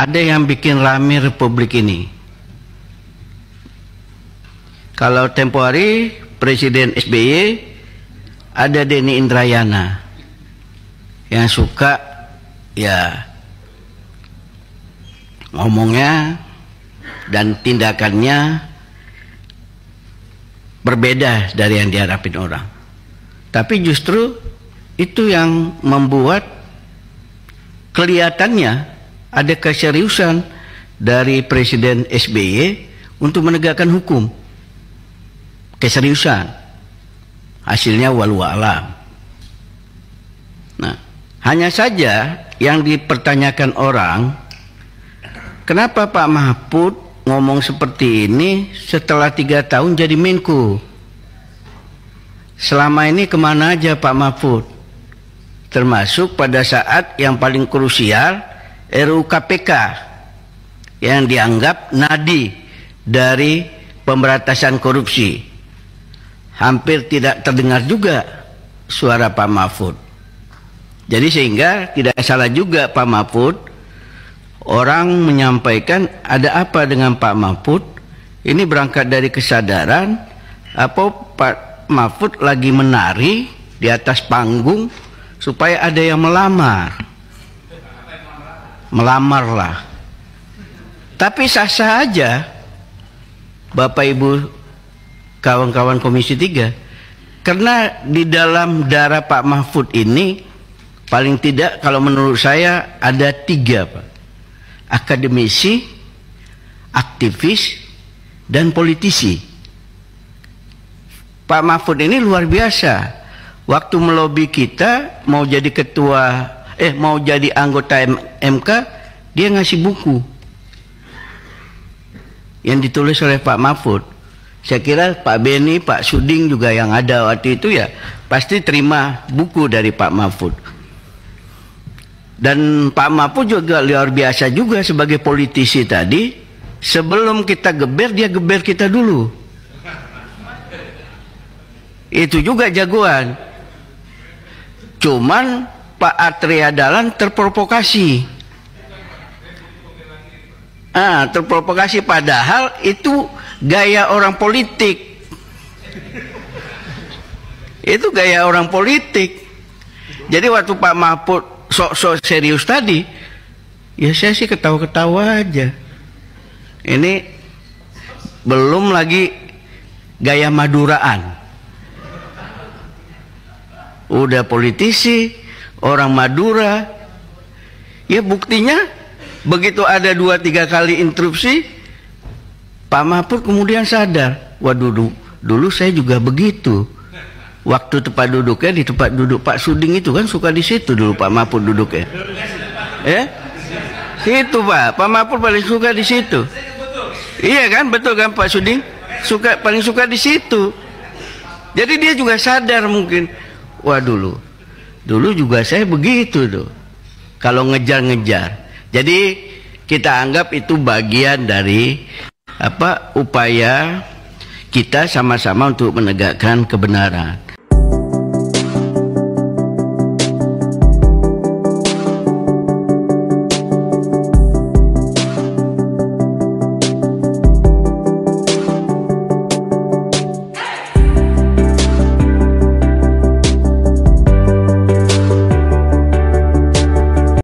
ada yang bikin rame republik ini. Kalau tempo hari Presiden SBY ada Denny Indrayana yang suka ya ngomongnya dan tindakannya berbeda dari yang diharapin orang. Tapi justru itu yang membuat kelihatannya ada keseriusan dari Presiden SBY untuk menegakkan hukum. Keseriusan. Hasilnya walau alam. Nah, hanya saja yang dipertanyakan orang, kenapa Pak Mahfud ngomong seperti ini setelah tiga tahun jadi Menko? Selama ini kemana aja Pak Mahfud? Termasuk pada saat yang paling krusial RUU KPK yang dianggap nadi dari pemberantasan korupsi. Hampir tidak terdengar juga suara Pak Mahfud. Jadi sehingga tidak salah juga Pak Mahfud orang menyampaikan ada apa dengan Pak Mahfud? Ini berangkat dari kesadaran apa Pak Mahfud lagi menari di atas panggung supaya ada yang melamar melamarlah. Tapi sah-sah aja Bapak Ibu kawan-kawan Komisi 3 karena di dalam darah Pak Mahfud ini paling tidak kalau menurut saya ada tiga Pak akademisi aktivis dan politisi Pak Mahfud ini luar biasa waktu melobi kita mau jadi ketua eh mau jadi anggota M MK dia ngasih buku yang ditulis oleh Pak Mahfud saya kira Pak Beni Pak Suding juga yang ada waktu itu ya pasti terima buku dari Pak Mahfud dan Pak Mahfud juga luar biasa juga sebagai politisi tadi sebelum kita geber dia geber kita dulu itu juga jagoan cuman Pak Atria Dalan terprovokasi. Ah, terprovokasi padahal itu gaya orang politik. Itu gaya orang politik. Jadi waktu Pak Mahfud sok-sok serius tadi, ya saya sih ketawa-ketawa aja. Ini belum lagi gaya Maduraan. Udah politisi, orang Madura. Ya buktinya begitu ada dua tiga kali interupsi, Pak Mahfud kemudian sadar, wah dulu, dulu saya juga begitu. Waktu tempat duduknya di tempat duduk Pak Suding itu kan suka di situ dulu Pak Mahfud duduknya. Ya? Situ Pak, Pak Mahfud paling suka di situ. Iya kan, betul kan Pak Suding? Suka paling suka di situ. Jadi dia juga sadar mungkin, wah dulu Dulu juga saya begitu tuh. Kalau ngejar-ngejar. Jadi kita anggap itu bagian dari apa upaya kita sama-sama untuk menegakkan kebenaran.